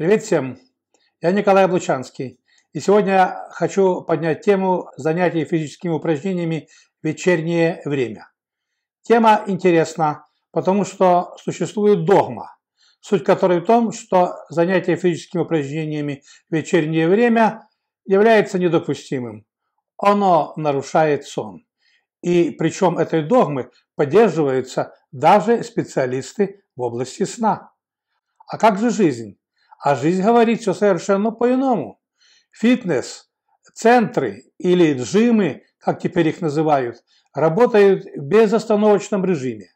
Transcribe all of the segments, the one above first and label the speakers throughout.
Speaker 1: Привет всем! Я Николай Облучанский, и сегодня я хочу поднять тему занятий физическими упражнениями в «Вечернее время». Тема интересна, потому что существует догма, суть которой в том, что занятие физическими упражнениями в вечернее время является недопустимым. Оно нарушает сон. И причем этой догмы поддерживаются даже специалисты в области сна. А как же жизнь? А жизнь говорит что совершенно по-иному. Фитнес-центры или джимы, как теперь их называют, работают в безостановочном режиме.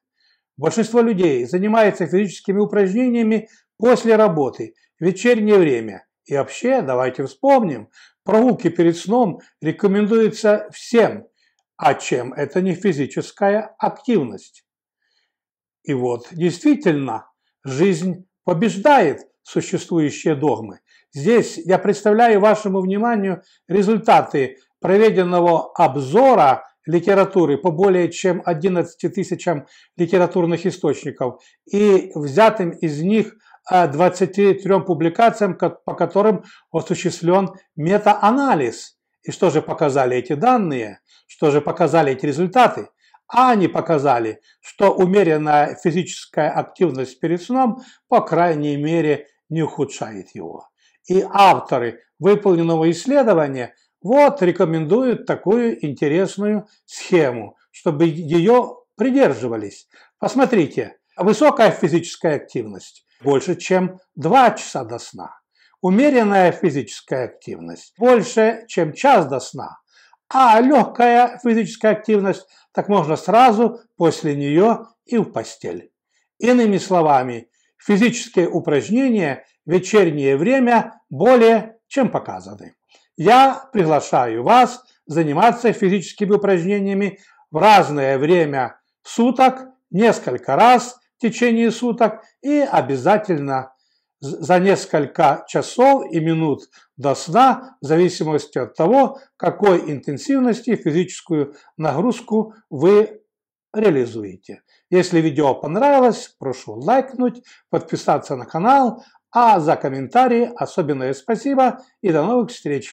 Speaker 1: Большинство людей занимается физическими упражнениями после работы, в вечернее время. И вообще, давайте вспомним, прогулки перед сном рекомендуется всем, а чем это не физическая активность. И вот действительно, жизнь побеждает существующие догмы. Здесь я представляю вашему вниманию результаты проведенного обзора литературы по более чем 11 тысячам литературных источников и взятым из них 23 э, публикациям, по которым осуществлен метаанализ. И что же показали эти данные? Что же показали эти результаты? А они показали, что умеренная физическая активность перед сном, по крайней мере, не ухудшает его. И авторы выполненного исследования вот рекомендуют такую интересную схему, чтобы ее придерживались. Посмотрите, высокая физическая активность больше, чем 2 часа до сна. Умеренная физическая активность больше, чем час до сна. А легкая физическая активность так можно сразу после нее и в постель. Иными словами, Физические упражнения в вечернее время более чем показаны. Я приглашаю вас заниматься физическими упражнениями в разное время суток, несколько раз в течение суток и обязательно за несколько часов и минут до сна, в зависимости от того, какой интенсивности физическую нагрузку вы реализуете. Если видео понравилось, прошу лайкнуть, подписаться на канал, а за комментарии особенное спасибо и до новых встреч!